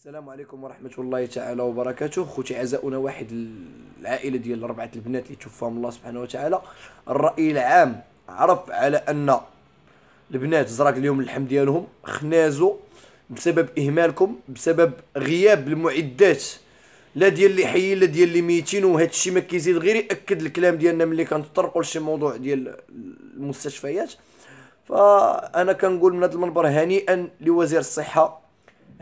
السلام عليكم ورحمة الله تعالى وبركاته خوتي عزاؤنا واحد العائلة ديال أربعة البنات اللي توفاهم الله سبحانه وتعالى الرأي العام عرف على أن البنات زراك اليوم اللحم ديالهم خنازو بسبب إهمالكم بسبب غياب المعدات لا ديال اللي حيين لا ديال اللي ميتين وهذا الشيء ما كيزيد غير ياكد الكلام ديالنا ملي كنطرقوا لشي موضوع ديال المستشفيات فانا كنقول من هذا المنبر هنيئا لوزير الصحه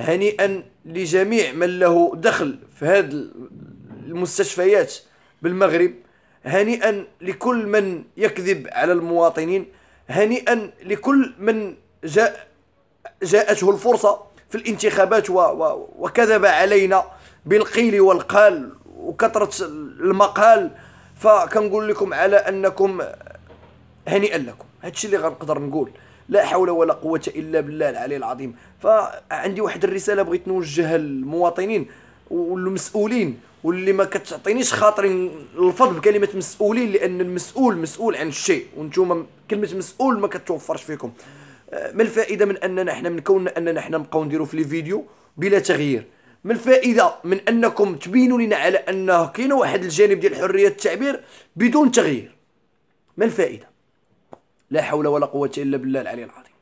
هنيئا لجميع من له دخل في هذه المستشفيات بالمغرب هنيئا لكل من يكذب على المواطنين هنيئا لكل من جاء جاءته الفرصة في الانتخابات و و وكذب علينا بالقيل والقال وكثرة المقال فكنقول لكم على أنكم هنيئا لكم هادشي اللي غنقدر نقول لا حول ولا قوه الا بالله العلي العظيم فعندي واحد الرساله بغيت نوجهها للمواطنين والمسؤولين واللي ما كتعطينيش خاطري الفضل بكلمه مسؤولين لان المسؤول مسؤول عن الشيء وانتم كلمه مسؤول ما كتوفرش فيكم آه، ما الفائده من اننا احنا من كوننا اننا احنا نبقاو نديرو في لي فيديو بلا تغيير ما الفائده من انكم تبينوا لنا على انه كاين واحد الجانب ديال حريه التعبير بدون تغيير ما الفائده لا حول ولا قوه الا بالله العلي العظيم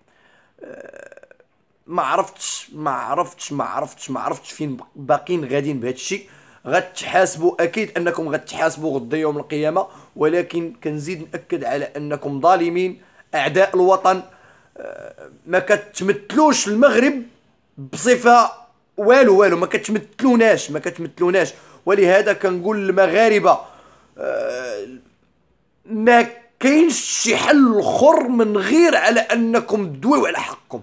ما عرفتش ما عرفتش ما عرفتش ما عرفتش فين باقيين غاديين بهذا الشيء غتحاسبوا اكيد انكم غتحاسبوا غدا يوم القيامه ولكن كنزيد ناكد على انكم ظالمين اعداء الوطن ما كتمثلوش المغرب بصفه والو والو ما كتمثلوناش ما كتمثلوناش ولهذا كنقول المغاربه ما كاينش شي حل اخر من غير على انكم تدويو على حقكم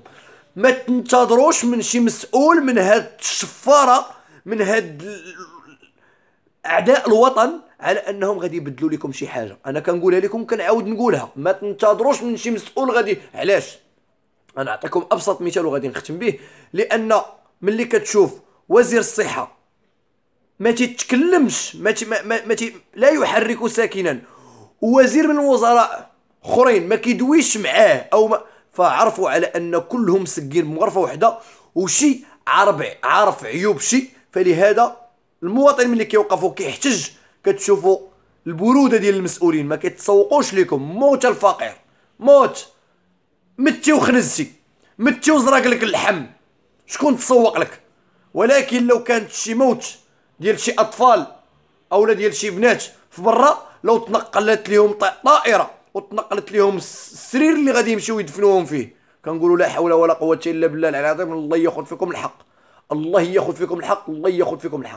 ما تنتظروش من شي مسؤول من هاد الشفاره من هاد اعداء الوطن على انهم غادي يبدلوا لكم شي حاجه انا كنقولها لكم كنعاود نقولها ما تنتظروش من شي مسؤول غادي علاش انا نعطيكم ابسط مثال وغادي نختم به لان ملي كتشوف وزير الصحه ما تتكلمش ما, ما, ما لا يحرك ساكنا ووزير من الوزراء اخرين ما كيدويش معاه او ما فعرفوا على ان كلهم مسكين بمغرفه واحده وشي عارف عارف عيوب شي فلهذا المواطن ملي كيوقف وكيحتج كتشوفوا البروده ديال المسؤولين ما كيتسوقوش لكم موت الفقير موت متي وخنزتي متي وزرق لك اللحم شكون تسوق لك ولكن لو كانت شي موت ديال شي اطفال اولا ديال شي بنات في برا لو تنقلت لهم طائره وتنقلت لهم السرير اللي غادي يمشيو يدفنوهم فيه كنقولوا لا حول ولا قوه الا بالله العلي العظيم الله ياخذ فيكم الحق الله ياخذ فيكم الحق الله ياخذ فيكم الحق